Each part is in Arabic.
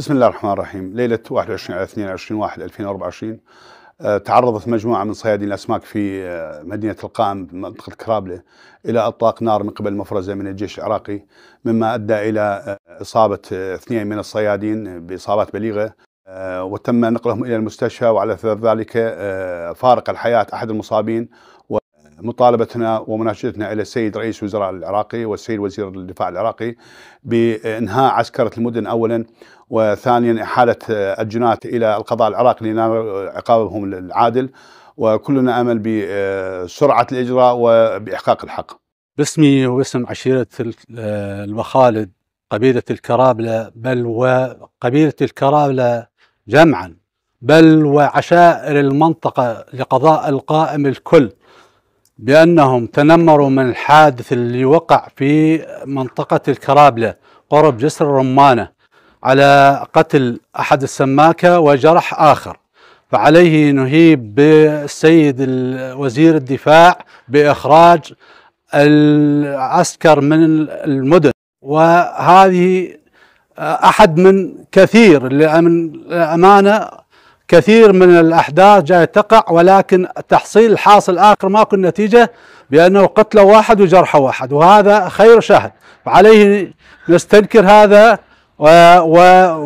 بسم الله الرحمن الرحيم ليلة 21 على 22 1 2024 تعرضت مجموعة من صيادين الأسماك في آه، مدينة القائم منطقة كرابلة إلى إطلاق نار من قبل مفرزة من الجيش العراقي مما أدى إلى آه، إصابة آه، اثنين من الصيادين بإصابات بليغة وتم نقلهم إلى المستشفى وعلى ذلك فارق الحياة أحد المصابين مطالبتنا ومناشدتنا الى السيد رئيس الوزراء العراقي والسيد وزير الدفاع العراقي بانهاء عسكره المدن اولا وثانيا احاله الجنات الى القضاء العراقي لينالوا عقابهم العادل وكلنا امل بسرعه الاجراء وباحقاق الحق. باسمي واسم عشيره المخالد قبيله الكرابله بل وقبيله الكرابله جمعا بل وعشائر المنطقه لقضاء القائم الكل بأنهم تنمروا من الحادث اللي وقع في منطقة الكرابلة قرب جسر الرمانة على قتل أحد السماكة وجرح آخر فعليه نهيب بالسيد وزير الدفاع بإخراج العسكر من المدن وهذه أحد من كثير الامانه كثير من الأحداث جاية تقع ولكن تحصيل الحاصل آخر ماكو النتيجة بأنه قتل واحد وجرح واحد وهذا خير شاهد فعليه نستنكر هذا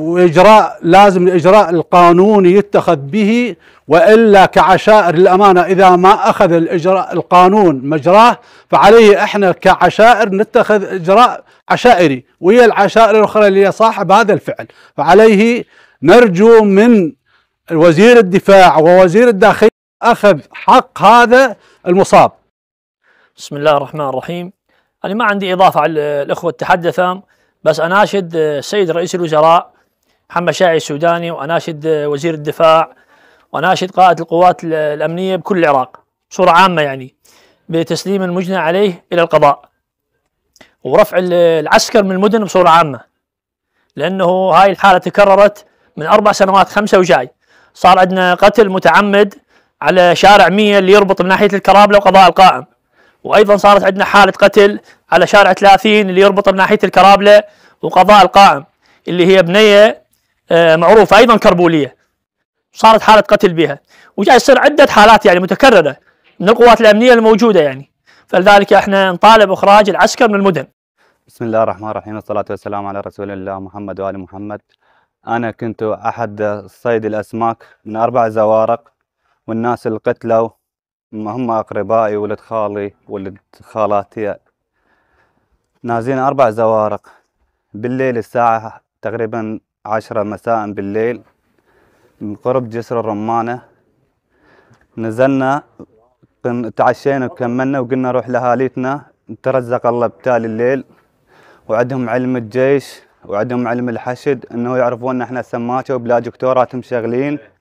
وإجراء لازم الإجراء القانوني يتخذ به وإلا كعشائر للأمانة إذا ما أخذ الإجراء القانون مجراه فعليه إحنا كعشائر نتخذ إجراء عشائري وهي العشائر الأخرى اللي هي صاحب هذا الفعل فعليه نرجو من وزير الدفاع ووزير الداخلية أخذ حق هذا المصاب بسم الله الرحمن الرحيم أنا ما عندي إضافة على الأخوة التحدثة بس أناشد السيد رئيس الوزراء محمد شاعي السوداني وأناشد وزير الدفاع وأناشد قائد القوات الأمنية بكل العراق بصورة عامة يعني بتسليم المجنى عليه إلى القضاء ورفع العسكر من المدن بصورة عامة لأنه هاي الحالة تكررت من أربع سنوات خمسة وجاي صار عندنا قتل متعمد على شارع 100 اللي يربط من ناحيه الكرابله وقضاء القائم وايضا صارت عندنا حاله قتل على شارع 30 اللي يربط من ناحيه الكرابله وقضاء القائم اللي هي بنيه آه، معروفه ايضا كربوليه صارت حاله قتل بها وجاي يصير عده حالات يعني متكرره من القوات الامنيه الموجوده يعني فلذلك احنا نطالب اخراج العسكر من المدن بسم الله الرحمن الرحيم والصلاه والسلام على رسول الله محمد وال محمد أنا كنت أحد صيد الأسماك من أربع زوارق والناس اللي قتلوا هم أقربائي ولد خالي ولد خالاتي نازلين أربع زوارق بالليل الساعة تقريبا عشرة مساء بالليل من قرب جسر الرمانة نزلنا تعشينا وكملنا وقلنا نروح لأهاليتنا نترزق الله بتالي الليل وعدهم علم الجيش وعندهم علم الحشد انه يعرفون احنا سماكه وبلا دكتورات مشغلين